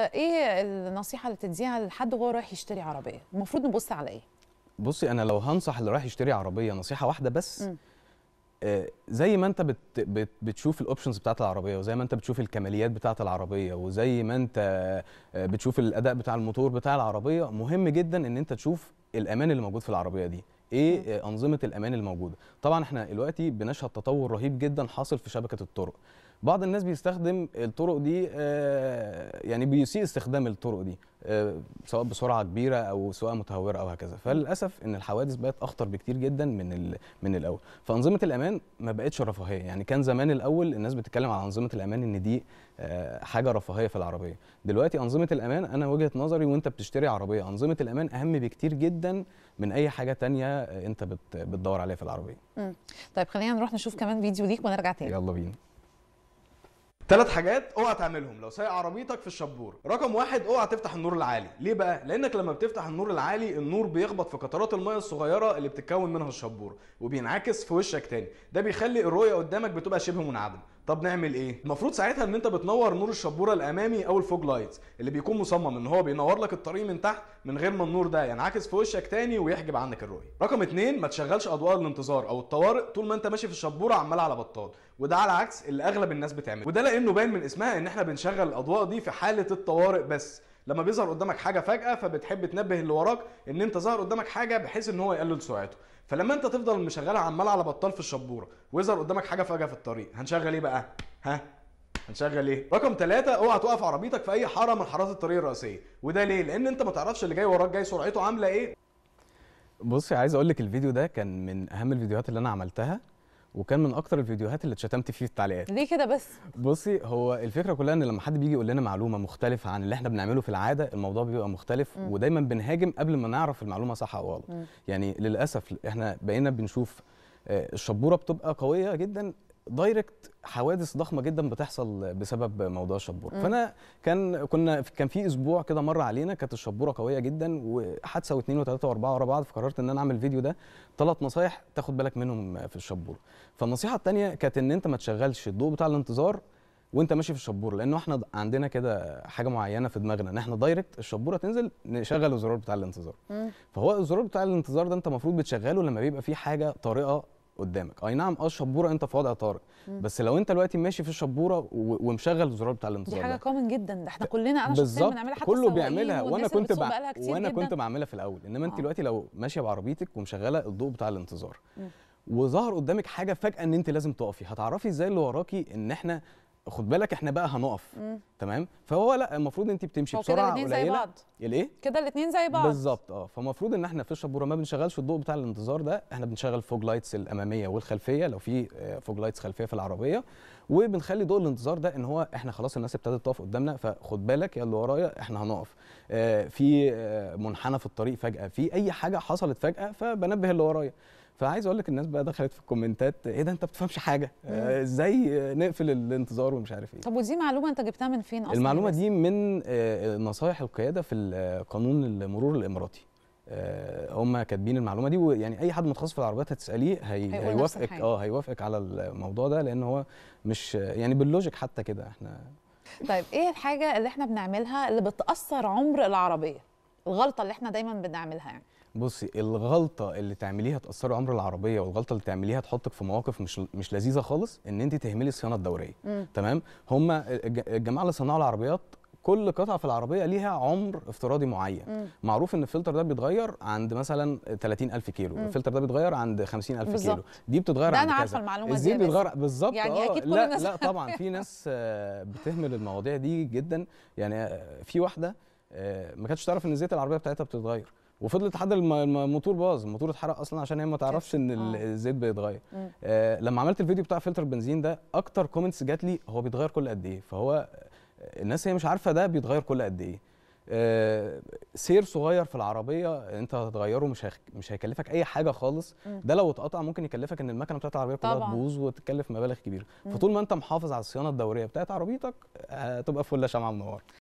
ايه النصيحه اللي تديها لحد وهو رايح يشتري عربيه المفروض نبص على ايه بصي انا لو هنصح اللي رايح يشتري عربيه نصيحه واحده بس م. آه زي ما انت بت بت بتشوف الاوبشنز بتاعت العربيه وزي ما انت بتشوف الكماليات بتاعت العربيه وزي ما انت آه بتشوف الاداء بتاع الموتور بتاع العربيه مهم جدا ان انت تشوف الامان اللي موجود في العربيه دي ايه آه، انظمه الامان الموجوده طبعا احنا دلوقتي بنشهد تطور رهيب جدا حاصل في شبكه الطرق بعض الناس بيستخدم الطرق دي آه، يعني بيسيء استخدام الطرق دي آه، سواء بسرعه كبيره او سواء متهوره او هكذا فللاسف ان الحوادث بقت اخطر بكتير جدا من من الاول فانظمه الامان ما بقتش رفاهيه يعني كان زمان الاول الناس بتتكلم على انظمه الامان ان دي آه، حاجه رفاهيه في العربيه دلوقتي انظمه الامان انا وجهه نظري وانت بتشتري عربيه انظمه الامان اهم بكتير جدا من اي حاجه تانية انت بتدور عليها في العربيه طيب خلينا نروح نشوف كمان فيديو ليك ونرجع تاني يلا بينا ثلاث حاجات اوعى تعملهم لو سايق عربيتك في الشبور رقم واحد اوعى تفتح النور العالي ليه بقى لانك لما بتفتح النور العالي النور بيخبط في قطرات الميه الصغيره اللي بتتكون منها الشبور وبينعكس في وشك تاني ده بيخلي الرؤيه قدامك بتبقى شبه منعدمه طب نعمل ايه المفروض ساعتها ان انت بتنور نور الشبوره الامامي او الفوج لايتس اللي بيكون مصمم ان هو بينور لك الطريق من تحت من غير ما النور ده ينعكس يعني في وشك تاني ويحجب عنك الرؤيه رقم اتنين ما تشغلش اضواء الانتظار او الطوارئ طول ما انت ماشي في الشبوره عمال على بطال وده على عكس اللي اغلب الناس بتعمله وده لانه باين من اسمها ان احنا بنشغل الاضواء دي في حاله الطوارئ بس لما بيظهر قدامك حاجه فجاه فبتحب تنبه اللي وراك ان انت ظهر قدامك حاجه بحيث ان هو يقلل سرعته فلما انت تفضل مشغلها عمال على بطال في الشبوره ويظهر قدامك حاجه فجاه في الطريق هنشغل ايه بقى ها هنشغل ايه؟ رقم ثلاثة اوعى توقف عربيتك في اي حاره من حارات الطريق الرئيسيه، وده ليه؟ لان انت ما تعرفش اللي جاي وراك جاي سرعته عامله ايه بصي عايز اقول لك الفيديو ده كان من اهم الفيديوهات اللي انا عملتها وكان من اكتر الفيديوهات اللي اتشتمت فيه في التعليقات ليه كده بس بصي هو الفكره كلها ان لما حد بيجي يقول لنا معلومه مختلفه عن اللي احنا بنعمله في العاده الموضوع بيبقى مختلف م. ودايما بنهاجم قبل ما نعرف المعلومه صح او غلط يعني للاسف احنا بقينا بنشوف آه، الشبوره بتبقى قويه جدا دايركت حوادث ضخمه جدا بتحصل بسبب موضوع الشبوره فانا كان كنا كان في اسبوع كده مر علينا كانت الشبوره قويه جدا وحادثه واثنين وثلاثه واربعه ورا بعض فقررت ان انا اعمل فيديو ده ثلاث نصايح تاخد بالك منهم في الشبوره فالنصيحه الثانيه كانت ان انت ما تشغلش الضوء بتاع الانتظار وانت ماشي في الشبوره لانه احنا عندنا كده حاجه معينه في دماغنا ان احنا دايركت الشبوره تنزل نشغل الزرار بتاع الانتظار فهو الزرار بتاع الانتظار ده انت المفروض بتشغله لما بيبقى في حاجه طارئه قدامك اي نعم اه الشبوره انت في وضع طارئ بس لو انت دلوقتي ماشي في الشبوره ومشغل الزرار بتاع الانتظار دي حاجه كومن جدا ده احنا كلنا انا شخصيا بنعملها حتى كله بيعملها وانا كنت بع... وانا كنت بعملها في الاول انما انت آه. دلوقتي لو ماشيه بعربيتك ومشغله الضوء بتاع الانتظار وظهر قدامك حاجه فجاه ان انت لازم تقفي هتعرفي ازاي اللي وراكي ان احنا خد بالك احنا بقى هنقف تمام فهو لا المفروض انت بتمشي بسرعه الاثنين زي بعض الايه كده الاثنين زي بعض بالظبط اه فالمفروض ان احنا في الشبوره ما بنشغلش الضوء بتاع الانتظار ده احنا بنشغل فوج لايتس الاماميه والخلفيه لو في آه، فوج لايتس خلفيه في العربيه وبنخلي ضوء الانتظار ده ان هو احنا خلاص الناس ابتدت تقف قدامنا فخد بالك يا اللي ورايا احنا هنقف آه، في آه، منحنى في الطريق فجاه في اي حاجه حصلت فجاه فبنبه اللي ورايا فعايز اقول لك الناس بقى دخلت في الكومنتات ايه ده انت ما بتفهمش حاجه آه ازاي نقفل الانتظار ومش عارف ايه طب ودي معلومه انت جبتها من فين اصلا المعلومه يعني دي من آه نصايح القياده في آه، قانون المرور الاماراتي آه هم كاتبين المعلومه دي ويعني اي حد متخصص في العربيات هتساليه هي هيوافقك اه هيوافقك على الموضوع ده لان هو مش يعني باللوجيك حتى كده احنا طيب ايه الحاجه اللي احنا بنعملها اللي بتاثر عمر العربيه الغلطه اللي احنا دايما بنعملها يعني بصي الغلطه اللي تعمليها تاثري عمر العربيه والغلطه اللي تعمليها تحطك في مواقف مش مش لذيذه خالص ان انت تهملي الصيانه الدوريه مم. تمام هم الجماعه اللي صنعوا العربيات كل قطعه في العربيه ليها عمر افتراضي معين مم. معروف ان الفلتر ده بيتغير عند مثلا 30000 كيلو مم. الفلتر ده بيتغير عند 50000 كيلو دي بتتغير عند كذا انا عارفه المعلومه دي بيتغير بالظبط يعني اكيد آه، كل لا الناس لا طبعا في ناس آه، بتهمل المواضيع دي جدا يعني آه، في واحده ما كانتش تعرف ان زيت العربيه بتاعتها بتتغير وفضلت لحد الموتور باظ الموتور اتحرق اصلا عشان هي ما تعرفش ان آه. الزيت بيتغير آه لما عملت الفيديو بتاع فلتر البنزين ده اكتر كومنتس جات لي هو بيتغير كل قد ايه فهو الناس هي مش عارفه ده بيتغير كل قد ايه آه، سير صغير في العربيه انت هتغيره مش هيخ... مش هيكلفك اي حاجه خالص ده لو اتقطع ممكن يكلفك ان المكنه بتاعت العربيه كلها تبوظ وتتكلف مبالغ كبيره فطول ما انت محافظ على الصيانه الدوريه بتاعت عربيتك هتبقى آه، فله شمعه منور